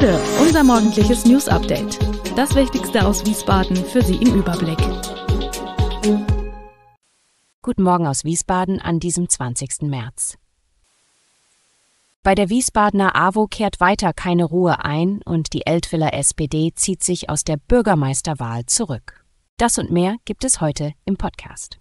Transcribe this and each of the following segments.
Gude, unser morgendliches News Update. Das Wichtigste aus Wiesbaden für Sie im Überblick. Guten Morgen aus Wiesbaden an diesem 20. März. Bei der Wiesbadener AWO kehrt weiter keine Ruhe ein und die Eltwiller SPD zieht sich aus der Bürgermeisterwahl zurück. Das und mehr gibt es heute im Podcast.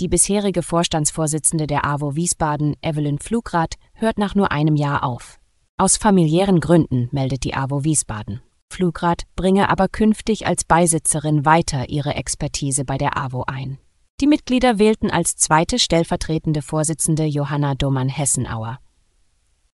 Die bisherige Vorstandsvorsitzende der AWO Wiesbaden, Evelyn Flugrath, hört nach nur einem Jahr auf. Aus familiären Gründen meldet die AWO Wiesbaden. Flugrad bringe aber künftig als Beisitzerin weiter ihre Expertise bei der AWO ein. Die Mitglieder wählten als zweite stellvertretende Vorsitzende Johanna Domann-Hessenauer.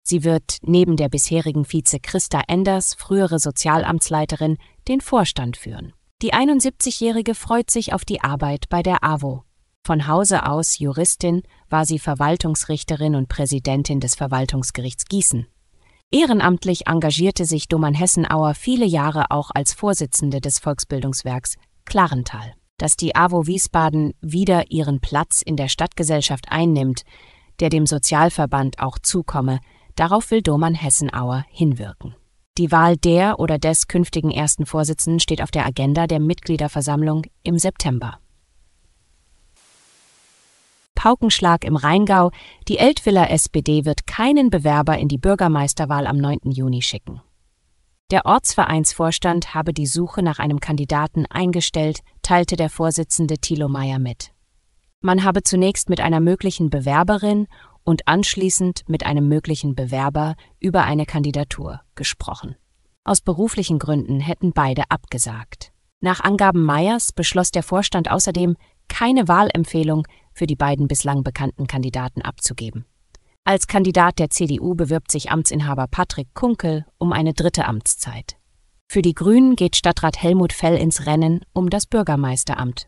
Sie wird neben der bisherigen Vize Christa Enders, frühere Sozialamtsleiterin, den Vorstand führen. Die 71-Jährige freut sich auf die Arbeit bei der AWO. Von Hause aus Juristin war sie Verwaltungsrichterin und Präsidentin des Verwaltungsgerichts Gießen. Ehrenamtlich engagierte sich Domann Hessenauer viele Jahre auch als Vorsitzende des Volksbildungswerks Klarental. Dass die AWO Wiesbaden wieder ihren Platz in der Stadtgesellschaft einnimmt, der dem Sozialverband auch zukomme, darauf will Domann Hessenauer hinwirken. Die Wahl der oder des künftigen ersten Vorsitzenden steht auf der Agenda der Mitgliederversammlung im September. Paukenschlag im Rheingau, die Eltwiller SPD wird keinen Bewerber in die Bürgermeisterwahl am 9. Juni schicken. Der Ortsvereinsvorstand habe die Suche nach einem Kandidaten eingestellt, teilte der Vorsitzende Thilo Meyer mit. Man habe zunächst mit einer möglichen Bewerberin und anschließend mit einem möglichen Bewerber über eine Kandidatur gesprochen. Aus beruflichen Gründen hätten beide abgesagt. Nach Angaben Meyers beschloss der Vorstand außerdem, keine Wahlempfehlung für die beiden bislang bekannten Kandidaten abzugeben. Als Kandidat der CDU bewirbt sich Amtsinhaber Patrick Kunkel um eine dritte Amtszeit. Für die Grünen geht Stadtrat Helmut Fell ins Rennen um das Bürgermeisteramt.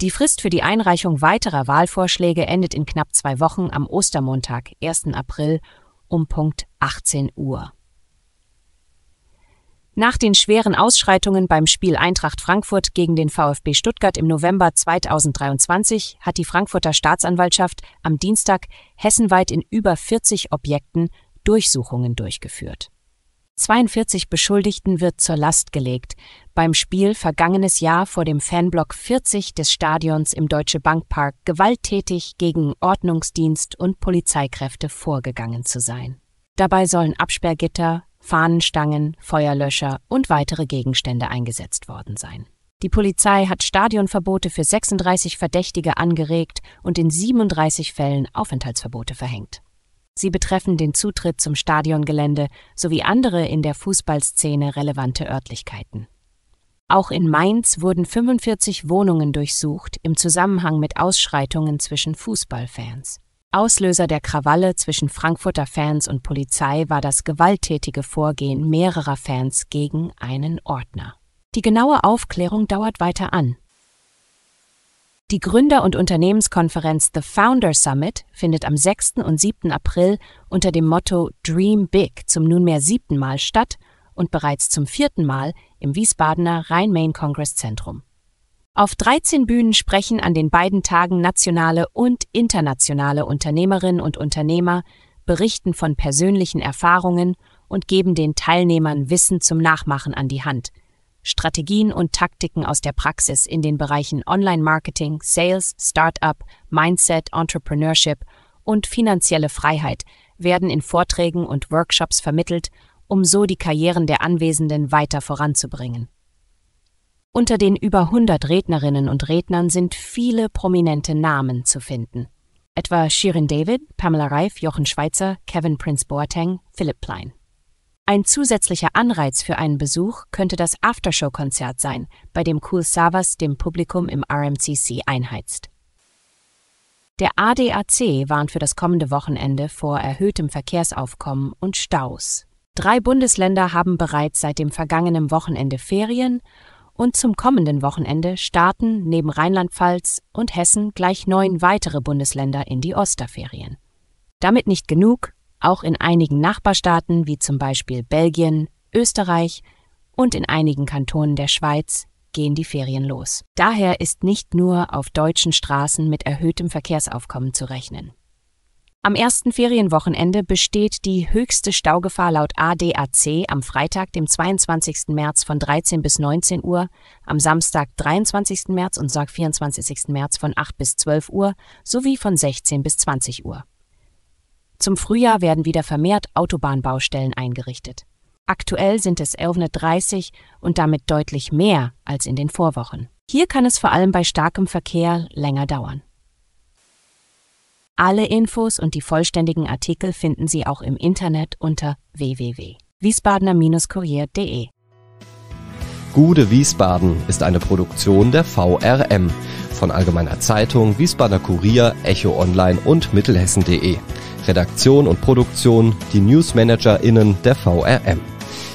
Die Frist für die Einreichung weiterer Wahlvorschläge endet in knapp zwei Wochen am Ostermontag, 1. April um Punkt 18 Uhr. Nach den schweren Ausschreitungen beim Spiel Eintracht Frankfurt gegen den VfB Stuttgart im November 2023 hat die Frankfurter Staatsanwaltschaft am Dienstag hessenweit in über 40 Objekten Durchsuchungen durchgeführt. 42 Beschuldigten wird zur Last gelegt, beim Spiel vergangenes Jahr vor dem Fanblock 40 des Stadions im Deutsche Bank Park gewalttätig gegen Ordnungsdienst und Polizeikräfte vorgegangen zu sein. Dabei sollen Absperrgitter, Fahnenstangen, Feuerlöscher und weitere Gegenstände eingesetzt worden sein. Die Polizei hat Stadionverbote für 36 Verdächtige angeregt und in 37 Fällen Aufenthaltsverbote verhängt. Sie betreffen den Zutritt zum Stadiongelände sowie andere in der Fußballszene relevante Örtlichkeiten. Auch in Mainz wurden 45 Wohnungen durchsucht im Zusammenhang mit Ausschreitungen zwischen Fußballfans. Auslöser der Krawalle zwischen Frankfurter Fans und Polizei war das gewalttätige Vorgehen mehrerer Fans gegen einen Ordner. Die genaue Aufklärung dauert weiter an. Die Gründer- und Unternehmenskonferenz The Founder Summit findet am 6. und 7. April unter dem Motto Dream Big zum nunmehr siebten Mal statt und bereits zum vierten Mal im Wiesbadener Rhein-Main-Kongress-Zentrum. Auf 13 Bühnen sprechen an den beiden Tagen nationale und internationale Unternehmerinnen und Unternehmer, berichten von persönlichen Erfahrungen und geben den Teilnehmern Wissen zum Nachmachen an die Hand. Strategien und Taktiken aus der Praxis in den Bereichen Online-Marketing, Sales, Startup, Mindset, Entrepreneurship und finanzielle Freiheit werden in Vorträgen und Workshops vermittelt, um so die Karrieren der Anwesenden weiter voranzubringen. Unter den über 100 Rednerinnen und Rednern sind viele prominente Namen zu finden. Etwa Shirin David, Pamela Reif, Jochen Schweizer, Kevin Prince Boateng, Philipp Plein. Ein zusätzlicher Anreiz für einen Besuch könnte das Aftershow-Konzert sein, bei dem Cool Savas dem Publikum im RMCC einheizt. Der ADAC warnt für das kommende Wochenende vor erhöhtem Verkehrsaufkommen und Staus. Drei Bundesländer haben bereits seit dem vergangenen Wochenende Ferien und zum kommenden Wochenende starten neben Rheinland-Pfalz und Hessen gleich neun weitere Bundesländer in die Osterferien. Damit nicht genug, auch in einigen Nachbarstaaten wie zum Beispiel Belgien, Österreich und in einigen Kantonen der Schweiz gehen die Ferien los. Daher ist nicht nur auf deutschen Straßen mit erhöhtem Verkehrsaufkommen zu rechnen. Am ersten Ferienwochenende besteht die höchste Staugefahr laut ADAC am Freitag, dem 22. März von 13 bis 19 Uhr, am Samstag, 23. März und Sonntag, 24. März von 8 bis 12 Uhr sowie von 16 bis 20 Uhr. Zum Frühjahr werden wieder vermehrt Autobahnbaustellen eingerichtet. Aktuell sind es 1130 und damit deutlich mehr als in den Vorwochen. Hier kann es vor allem bei starkem Verkehr länger dauern. Alle Infos und die vollständigen Artikel finden Sie auch im Internet unter www.wiesbadener-kurier.de. Gude Wiesbaden ist eine Produktion der VRM von Allgemeiner Zeitung, Wiesbadener Kurier, Echo Online und Mittelhessen.de. Redaktion und Produktion, die NewsmanagerInnen der VRM.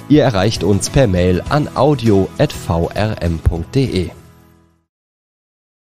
Ihr erreicht uns per Mail an audio.vrm.de.